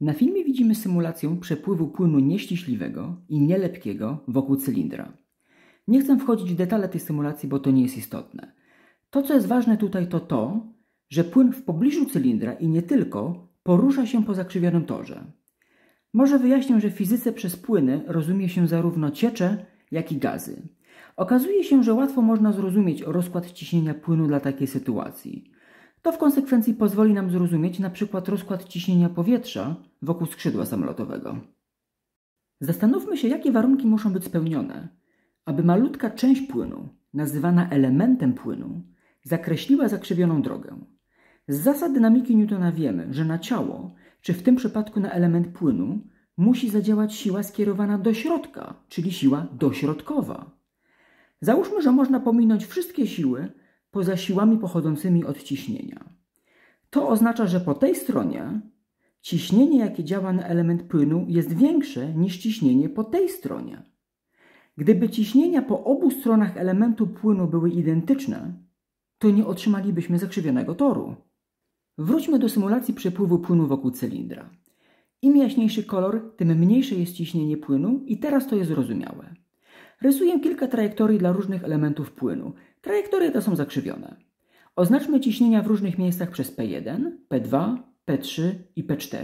Na filmie widzimy symulację przepływu płynu nieściśliwego i nielepkiego wokół cylindra. Nie chcę wchodzić w detale tej symulacji, bo to nie jest istotne. To, co jest ważne tutaj, to to, że płyn w pobliżu cylindra i nie tylko porusza się po zakrzywionym torze. Może wyjaśnię, że w fizyce przez płyny rozumie się zarówno ciecze, jak i gazy. Okazuje się, że łatwo można zrozumieć rozkład ciśnienia płynu dla takiej sytuacji. To w konsekwencji pozwoli nam zrozumieć na przykład rozkład ciśnienia powietrza wokół skrzydła samolotowego. Zastanówmy się, jakie warunki muszą być spełnione, aby malutka część płynu, nazywana elementem płynu, zakreśliła zakrzywioną drogę. Z zasad dynamiki Newtona wiemy, że na ciało, czy w tym przypadku na element płynu, musi zadziałać siła skierowana do środka, czyli siła dośrodkowa. Załóżmy, że można pominąć wszystkie siły, poza siłami pochodzącymi od ciśnienia. To oznacza, że po tej stronie ciśnienie, jakie działa na element płynu, jest większe niż ciśnienie po tej stronie. Gdyby ciśnienia po obu stronach elementu płynu były identyczne, to nie otrzymalibyśmy zakrzywionego toru. Wróćmy do symulacji przepływu płynu wokół cylindra. Im jaśniejszy kolor, tym mniejsze jest ciśnienie płynu i teraz to jest zrozumiałe. Rysuję kilka trajektorii dla różnych elementów płynu. Trajektorie te są zakrzywione. Oznaczmy ciśnienia w różnych miejscach przez P1, P2, P3 i P4.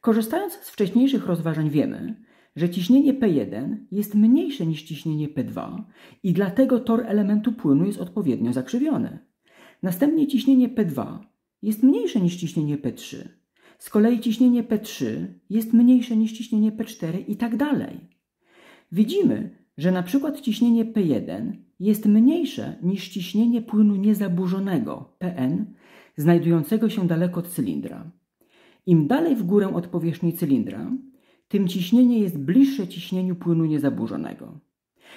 Korzystając z wcześniejszych rozważań wiemy, że ciśnienie P1 jest mniejsze niż ciśnienie P2 i dlatego tor elementu płynu jest odpowiednio zakrzywiony. Następnie ciśnienie P2 jest mniejsze niż ciśnienie P3. Z kolei ciśnienie P3 jest mniejsze niż ciśnienie P4 i tak dalej. Widzimy, że na przykład ciśnienie P1 jest mniejsze niż ciśnienie płynu niezaburzonego PN znajdującego się daleko od cylindra. Im dalej w górę od powierzchni cylindra, tym ciśnienie jest bliższe ciśnieniu płynu niezaburzonego.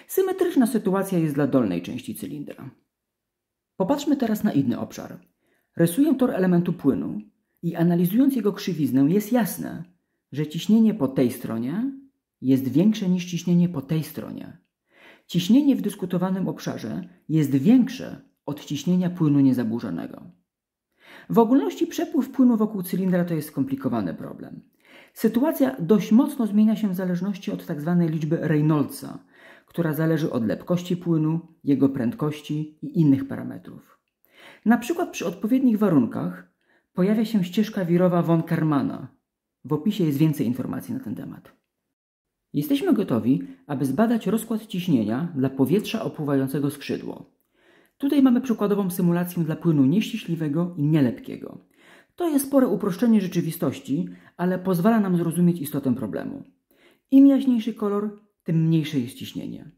Symetryczna sytuacja jest dla dolnej części cylindra. Popatrzmy teraz na inny obszar. Rysuję tor elementu płynu i analizując jego krzywiznę jest jasne, że ciśnienie po tej stronie jest większe niż ciśnienie po tej stronie. Ciśnienie w dyskutowanym obszarze jest większe od ciśnienia płynu niezaburzonego. W ogólności przepływ płynu wokół cylindra to jest skomplikowany problem. Sytuacja dość mocno zmienia się w zależności od tzw. Tak liczby Reynoldsa, która zależy od lepkości płynu, jego prędkości i innych parametrów. Na przykład przy odpowiednich warunkach pojawia się ścieżka wirowa von Karmana. W opisie jest więcej informacji na ten temat. Jesteśmy gotowi, aby zbadać rozkład ciśnienia dla powietrza opływającego skrzydło. Tutaj mamy przykładową symulację dla płynu nieściśliwego i nielepkiego. To jest spore uproszczenie rzeczywistości, ale pozwala nam zrozumieć istotę problemu. Im jaśniejszy kolor, tym mniejsze jest ciśnienie.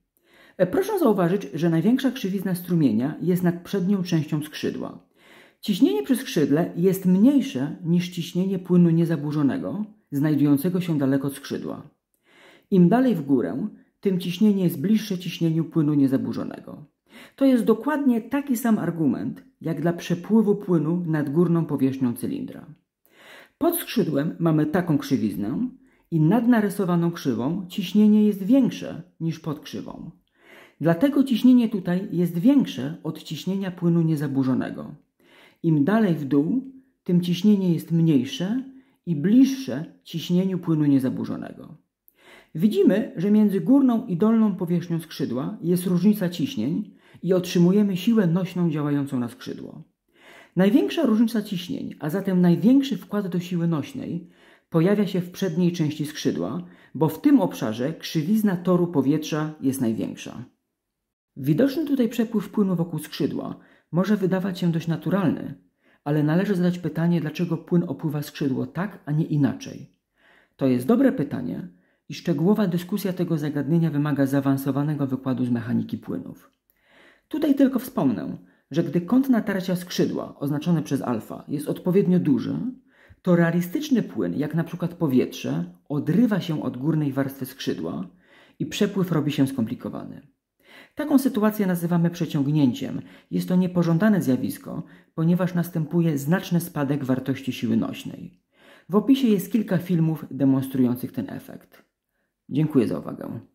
E, proszę zauważyć, że największa krzywizna strumienia jest nad przednią częścią skrzydła. Ciśnienie przy skrzydle jest mniejsze niż ciśnienie płynu niezaburzonego, znajdującego się daleko od skrzydła. Im dalej w górę, tym ciśnienie jest bliższe ciśnieniu płynu niezaburzonego. To jest dokładnie taki sam argument, jak dla przepływu płynu nad górną powierzchnią cylindra. Pod skrzydłem mamy taką krzywiznę i nad narysowaną krzywą ciśnienie jest większe niż pod krzywą. Dlatego ciśnienie tutaj jest większe od ciśnienia płynu niezaburzonego. Im dalej w dół, tym ciśnienie jest mniejsze i bliższe ciśnieniu płynu niezaburzonego. Widzimy, że między górną i dolną powierzchnią skrzydła jest różnica ciśnień i otrzymujemy siłę nośną działającą na skrzydło. Największa różnica ciśnień, a zatem największy wkład do siły nośnej, pojawia się w przedniej części skrzydła, bo w tym obszarze krzywizna toru powietrza jest największa. Widoczny tutaj przepływ płynu wokół skrzydła może wydawać się dość naturalny, ale należy zadać pytanie, dlaczego płyn opływa skrzydło tak, a nie inaczej. To jest dobre pytanie, i szczegółowa dyskusja tego zagadnienia wymaga zaawansowanego wykładu z mechaniki płynów. Tutaj tylko wspomnę, że gdy kąt natarcia skrzydła oznaczony przez alfa jest odpowiednio duży, to realistyczny płyn, jak na przykład powietrze, odrywa się od górnej warstwy skrzydła i przepływ robi się skomplikowany. Taką sytuację nazywamy przeciągnięciem. Jest to niepożądane zjawisko, ponieważ następuje znaczny spadek wartości siły nośnej. W opisie jest kilka filmów demonstrujących ten efekt. Dziękuję za uwagę.